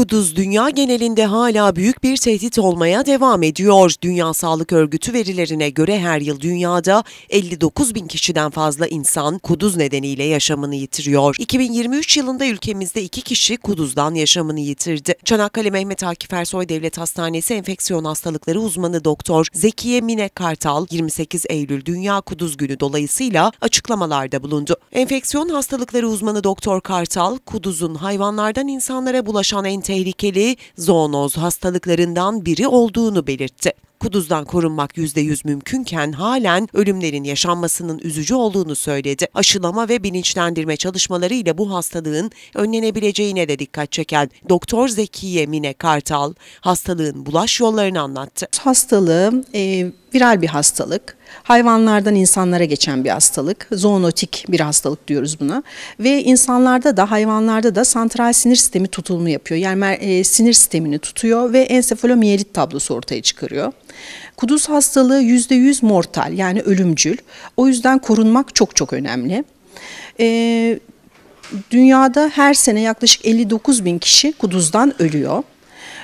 Kuduz dünya genelinde hala büyük bir tehdit olmaya devam ediyor. Dünya Sağlık Örgütü verilerine göre her yıl dünyada 59 bin kişiden fazla insan kuduz nedeniyle yaşamını yitiriyor. 2023 yılında ülkemizde iki kişi kuduzdan yaşamını yitirdi. Çanakkale Mehmet Akif Ersoy Devlet Hastanesi enfeksiyon hastalıkları uzmanı doktor Zekiye Mine Kartal 28 Eylül Dünya Kuduz Günü dolayısıyla açıklamalarda bulundu. Enfeksiyon hastalıkları uzmanı doktor Kartal, kuduzun hayvanlardan insanlara bulaşan enteresan tehlikeli zoonoz hastalıklarından biri olduğunu belirtti. Kuduzdan korunmak %100 mümkünken halen ölümlerin yaşanmasının üzücü olduğunu söyledi. Aşılama ve bilinçlendirme çalışmaları ile bu hastalığın önlenebileceğine de dikkat çeken Doktor Zekiye Mine Kartal hastalığın bulaş yollarını anlattı. Hastalığı e, viral bir hastalık Hayvanlardan insanlara geçen bir hastalık. Zoonotik bir hastalık diyoruz buna. Ve insanlarda da hayvanlarda da santral sinir sistemi tutulumu yapıyor. Yani e, sinir sistemini tutuyor ve ensefalomiyelit tablosu ortaya çıkarıyor. Kuduz hastalığı %100 mortal yani ölümcül. O yüzden korunmak çok çok önemli. E, dünyada her sene yaklaşık 59 bin kişi kuduzdan ölüyor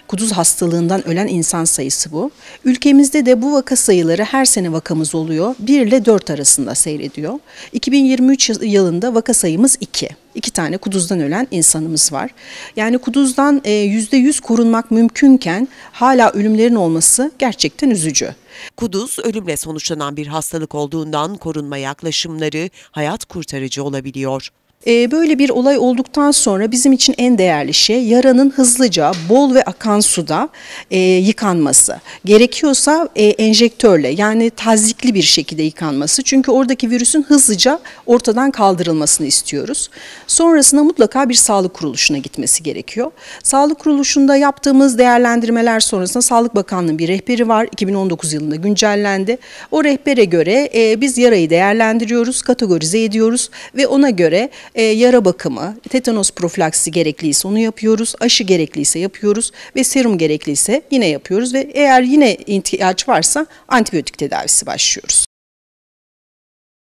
kuduz hastalığından ölen insan sayısı bu. Ülkemizde de bu vaka sayıları her sene vakamız oluyor. 1 ile 4 arasında seyrediyor. 2023 yılında vaka sayımız 2. 2 tane kuduzdan ölen insanımız var. Yani kuduzdan %100 e, korunmak mümkünken hala ölümlerin olması gerçekten üzücü. Kuduz ölümle sonuçlanan bir hastalık olduğundan korunma yaklaşımları hayat kurtarıcı olabiliyor. Ee, böyle bir olay olduktan sonra bizim için en değerli şey yaranın hızlıca bol ve akan suda e, yıkanması. Gerekiyorsa e, enjektörle yani tazikli bir şekilde yıkanması. Çünkü oradaki virüsün hızlıca ortadan kaldırılmasını istiyoruz. Sonrasında mutlaka bir sağlık kuruluşuna gitmesi gerekiyor. Sağlık kuruluşunda yaptığımız değerlendirmeler sonrasında Sağlık Bakanlığı'nın bir rehberi var. 2019 yılında güncellendi. O rehbere göre e, biz yarayı değerlendiriyoruz, kategorize ediyoruz ve ona göre e, yara bakımı, tetanos profilaksi gerekliyse onu yapıyoruz, aşı gerekliyse yapıyoruz ve serum gerekliyse yine yapıyoruz ve eğer yine ihtiyaç varsa antibiyotik tedavisi başlıyoruz.